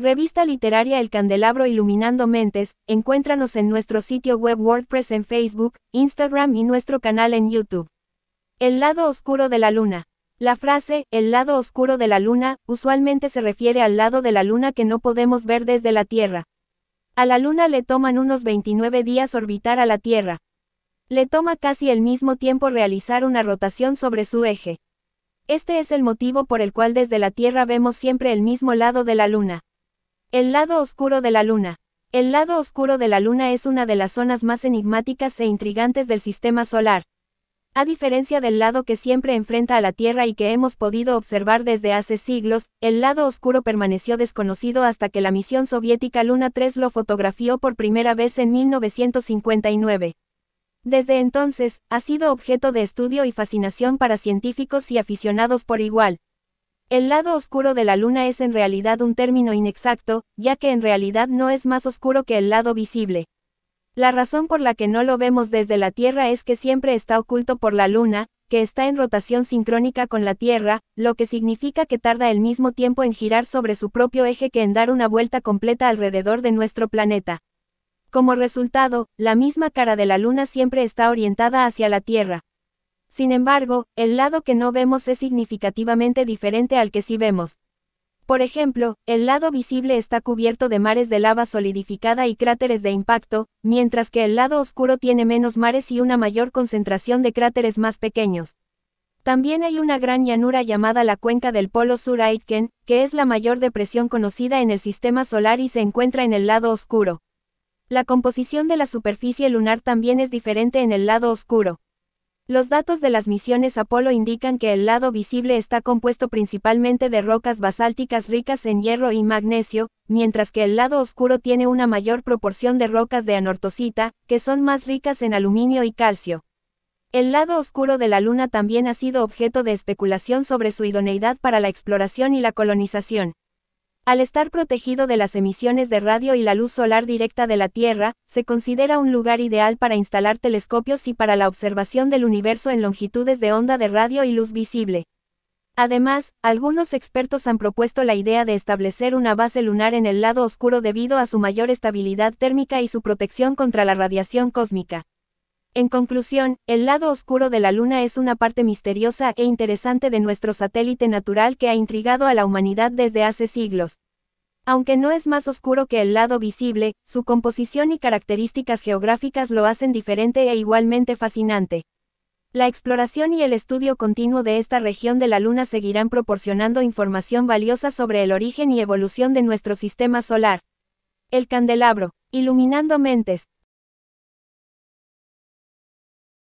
Revista literaria El Candelabro Iluminando Mentes, encuéntranos en nuestro sitio web WordPress en Facebook, Instagram y nuestro canal en YouTube. El lado oscuro de la luna. La frase, el lado oscuro de la luna, usualmente se refiere al lado de la luna que no podemos ver desde la Tierra. A la luna le toman unos 29 días orbitar a la Tierra. Le toma casi el mismo tiempo realizar una rotación sobre su eje. Este es el motivo por el cual desde la Tierra vemos siempre el mismo lado de la luna. El lado oscuro de la luna. El lado oscuro de la luna es una de las zonas más enigmáticas e intrigantes del sistema solar. A diferencia del lado que siempre enfrenta a la Tierra y que hemos podido observar desde hace siglos, el lado oscuro permaneció desconocido hasta que la misión soviética Luna 3 lo fotografió por primera vez en 1959. Desde entonces, ha sido objeto de estudio y fascinación para científicos y aficionados por igual. El lado oscuro de la luna es en realidad un término inexacto, ya que en realidad no es más oscuro que el lado visible. La razón por la que no lo vemos desde la Tierra es que siempre está oculto por la luna, que está en rotación sincrónica con la Tierra, lo que significa que tarda el mismo tiempo en girar sobre su propio eje que en dar una vuelta completa alrededor de nuestro planeta. Como resultado, la misma cara de la luna siempre está orientada hacia la Tierra. Sin embargo, el lado que no vemos es significativamente diferente al que sí vemos. Por ejemplo, el lado visible está cubierto de mares de lava solidificada y cráteres de impacto, mientras que el lado oscuro tiene menos mares y una mayor concentración de cráteres más pequeños. También hay una gran llanura llamada la cuenca del Polo Sur Aitken, que es la mayor depresión conocida en el sistema solar y se encuentra en el lado oscuro. La composición de la superficie lunar también es diferente en el lado oscuro. Los datos de las misiones Apolo indican que el lado visible está compuesto principalmente de rocas basálticas ricas en hierro y magnesio, mientras que el lado oscuro tiene una mayor proporción de rocas de anortosita, que son más ricas en aluminio y calcio. El lado oscuro de la Luna también ha sido objeto de especulación sobre su idoneidad para la exploración y la colonización. Al estar protegido de las emisiones de radio y la luz solar directa de la Tierra, se considera un lugar ideal para instalar telescopios y para la observación del universo en longitudes de onda de radio y luz visible. Además, algunos expertos han propuesto la idea de establecer una base lunar en el lado oscuro debido a su mayor estabilidad térmica y su protección contra la radiación cósmica. En conclusión, el lado oscuro de la Luna es una parte misteriosa e interesante de nuestro satélite natural que ha intrigado a la humanidad desde hace siglos. Aunque no es más oscuro que el lado visible, su composición y características geográficas lo hacen diferente e igualmente fascinante. La exploración y el estudio continuo de esta región de la Luna seguirán proporcionando información valiosa sobre el origen y evolución de nuestro sistema solar. El candelabro, iluminando mentes,